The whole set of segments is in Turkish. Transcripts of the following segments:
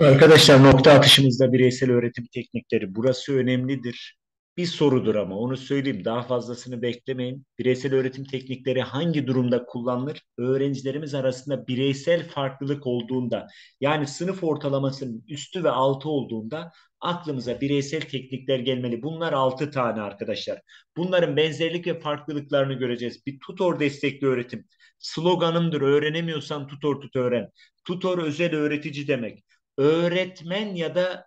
Arkadaşlar nokta atışımızda bireysel öğretim teknikleri burası önemlidir. Bir sorudur ama onu söyleyeyim daha fazlasını beklemeyin. Bireysel öğretim teknikleri hangi durumda kullanılır? Öğrencilerimiz arasında bireysel farklılık olduğunda yani sınıf ortalamasının üstü ve altı olduğunda aklımıza bireysel teknikler gelmeli. Bunlar altı tane arkadaşlar. Bunların benzerlik ve farklılıklarını göreceğiz. Bir tutor destekli öğretim. Sloganımdır öğrenemiyorsan tutor tut öğren. Tutor özel öğretici demek öğretmen ya da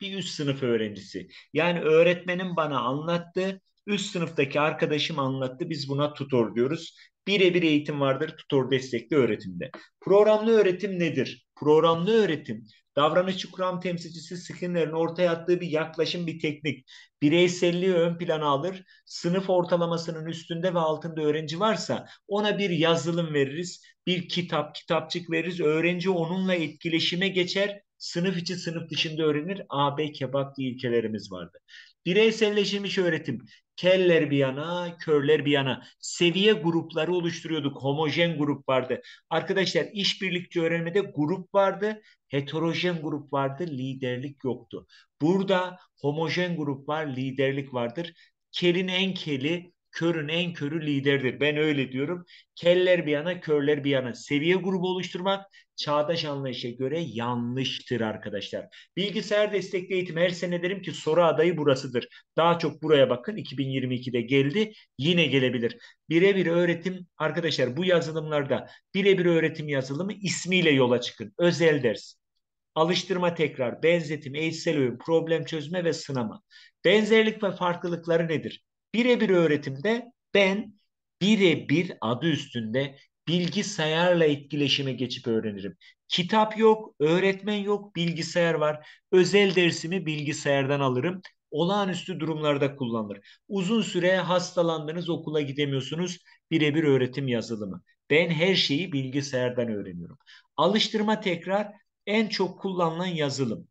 bir üst sınıf öğrencisi. Yani öğretmenim bana anlattı, üst sınıftaki arkadaşım anlattı, biz buna tutor diyoruz. Birebir eğitim vardır tutor destekli öğretimde. Programlı öğretim nedir? Programlı öğretim davranışçı kuram temsilcisi Skinner'ın ortaya attığı bir yaklaşım, bir teknik. Bireyselliği ön plana alır, sınıf ortalamasının üstünde ve altında öğrenci varsa ona bir yazılım veririz, bir kitap, kitapçık veririz. Öğrenci onunla etkileşime geçer, sınıf içi sınıf dışında öğrenir. AB kebap ilkelerimiz vardı. Bireyselleşmiş öğretim keller bir yana, körler bir yana seviye grupları oluşturuyorduk. Homojen grup vardı. Arkadaşlar işbirlikçi öğrenmede grup vardı, heterojen grup vardı, liderlik yoktu. Burada homojen grup var, liderlik vardır. Kelin en keli körün en körü liderdir. Ben öyle diyorum. Keller bir yana, körler bir yana. Seviye grubu oluşturmak çağdaş anlayışa göre yanlıştır arkadaşlar. Bilgisayar destekli eğitim her sene derim ki soru adayı burasıdır. Daha çok buraya bakın 2022'de geldi yine gelebilir. Birebir öğretim arkadaşlar bu yazılımlarda birebir öğretim yazılımı ismiyle yola çıkın. Özel ders, alıştırma tekrar, benzetim, eğitsel öğün, problem çözme ve sınama. Benzerlik ve farklılıkları nedir? Birebir öğretimde ben birebir adı üstünde bilgisayarla etkileşime geçip öğrenirim. Kitap yok, öğretmen yok, bilgisayar var. Özel dersimi bilgisayardan alırım. Olağanüstü durumlarda kullanılır. Uzun süre hastalandınız, okula gidemiyorsunuz. Birebir öğretim yazılımı. Ben her şeyi bilgisayardan öğreniyorum. Alıştırma tekrar en çok kullanılan yazılım.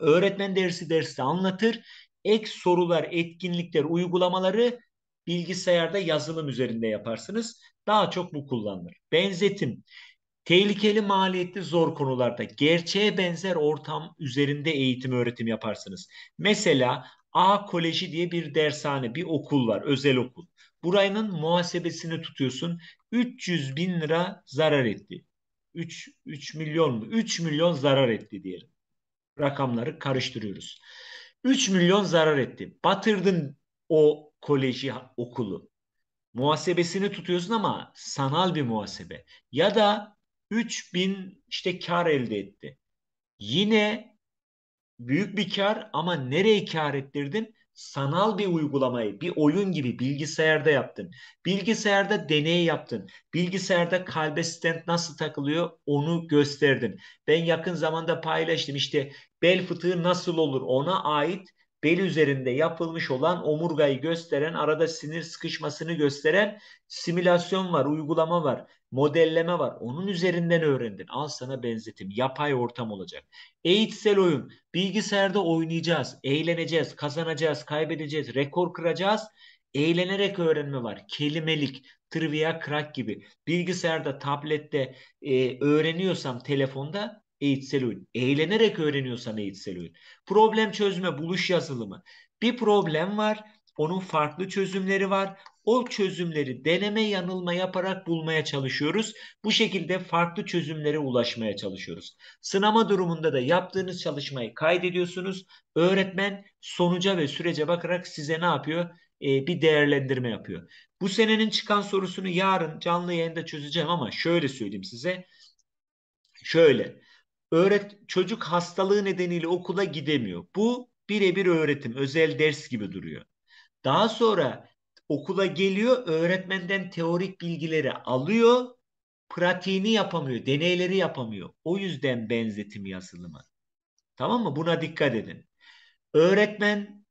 Öğretmen dersi derste anlatır ek sorular, etkinlikler, uygulamaları bilgisayarda yazılım üzerinde yaparsınız. Daha çok bu kullanılır. Benzetim. Tehlikeli maliyetli zor konularda gerçeğe benzer ortam üzerinde eğitim öğretim yaparsınız. Mesela A Koleji diye bir dershane, bir okul var, özel okul. Buranın muhasebesini tutuyorsun. 300 bin lira zarar etti. 3, 3 milyon mu? 3 milyon zarar etti diyelim. Rakamları karıştırıyoruz. 3 milyon zarar etti. Batırdın o koleji, okulu. Muhasebesini tutuyorsun ama sanal bir muhasebe. Ya da 3 bin işte kar elde etti. Yine büyük bir kar ama nereye kar ettirdin? sanal bir uygulamayı bir oyun gibi bilgisayarda yaptın. Bilgisayarda deney yaptın. Bilgisayarda kalbe stent nasıl takılıyor onu gösterdin. Ben yakın zamanda paylaştım işte bel fıtığı nasıl olur ona ait bel üzerinde yapılmış olan omurgayı gösteren, arada sinir sıkışmasını gösteren simülasyon var, uygulama var, modelleme var. Onun üzerinden öğrendin. Al sana benzetim. Yapay ortam olacak. Eğitsel oyun. Bilgisayarda oynayacağız, eğleneceğiz, kazanacağız, kaybedeceğiz, rekor kıracağız. Eğlenerek öğrenme var. Kelimelik, trivia crack gibi. Bilgisayarda, tablette e, öğreniyorsam telefonda eğitsel oyun. Eğlenerek öğreniyorsan eğitsel oyun. Problem çözme, buluş yazılımı. Bir problem var, onun farklı çözümleri var. O çözümleri deneme yanılma yaparak bulmaya çalışıyoruz. Bu şekilde farklı çözümlere ulaşmaya çalışıyoruz. Sınama durumunda da yaptığınız çalışmayı kaydediyorsunuz. Öğretmen sonuca ve sürece bakarak size ne yapıyor? Ee, bir değerlendirme yapıyor. Bu senenin çıkan sorusunu yarın canlı yayında çözeceğim ama şöyle söyleyeyim size. Şöyle öğret çocuk hastalığı nedeniyle okula gidemiyor. Bu birebir öğretim, özel ders gibi duruyor. Daha sonra okula geliyor, öğretmenden teorik bilgileri alıyor, pratiğini yapamıyor, deneyleri yapamıyor. O yüzden benzetim yazılımı. Tamam mı? Buna dikkat edin. Öğretmen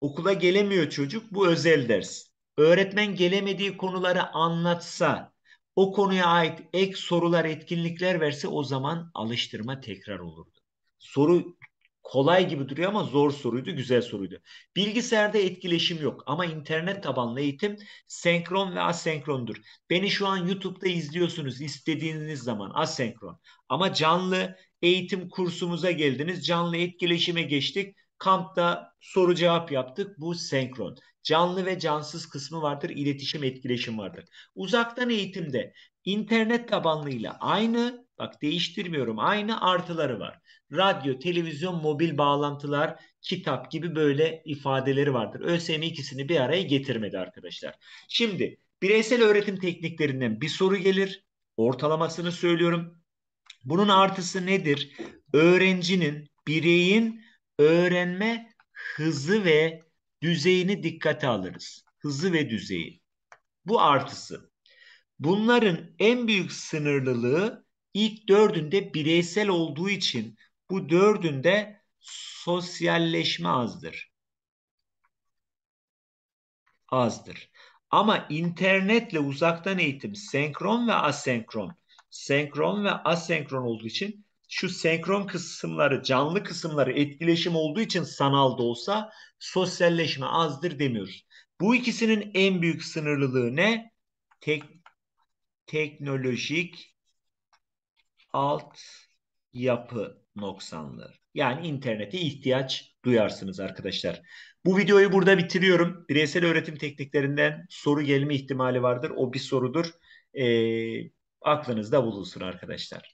okula gelemiyor çocuk, bu özel ders. Öğretmen gelemediği konuları anlatsa, o konuya ait ek sorular, etkinlikler verse o zaman alıştırma tekrar olurdu. Soru kolay gibi duruyor ama zor soruydu, güzel soruydu. Bilgisayarda etkileşim yok ama internet tabanlı eğitim senkron ve asenkrondur. Beni şu an YouTube'da izliyorsunuz istediğiniz zaman asenkron. Ama canlı eğitim kursumuza geldiniz, canlı etkileşime geçtik. Kampta soru cevap yaptık. Bu senkron. Canlı ve cansız kısmı vardır. İletişim, etkileşim vardır. Uzaktan eğitimde internet tabanlıyla aynı Bak değiştirmiyorum. Aynı artıları var. Radyo, televizyon, mobil bağlantılar, kitap gibi böyle ifadeleri vardır. ÖSYM ikisini bir araya getirmedi arkadaşlar. Şimdi bireysel öğretim tekniklerinden bir soru gelir. Ortalamasını söylüyorum. Bunun artısı nedir? Öğrencinin, bireyin öğrenme hızı ve düzeyini dikkate alırız. Hızı ve düzeyi. Bu artısı. Bunların en büyük sınırlılığı ilk dördünde bireysel olduğu için bu dördünde sosyalleşme azdır. Azdır. Ama internetle uzaktan eğitim senkron ve asenkron. Senkron ve asenkron olduğu için şu senkron kısımları, canlı kısımları etkileşim olduğu için sanal da olsa sosyalleşme azdır demiyoruz. Bu ikisinin en büyük sınırlılığı ne? Tek, teknolojik alt yapı noksanlığı. Yani internete ihtiyaç duyarsınız arkadaşlar. Bu videoyu burada bitiriyorum. Bireysel öğretim tekniklerinden soru gelme ihtimali vardır. O bir sorudur. E, aklınızda bulunsun arkadaşlar.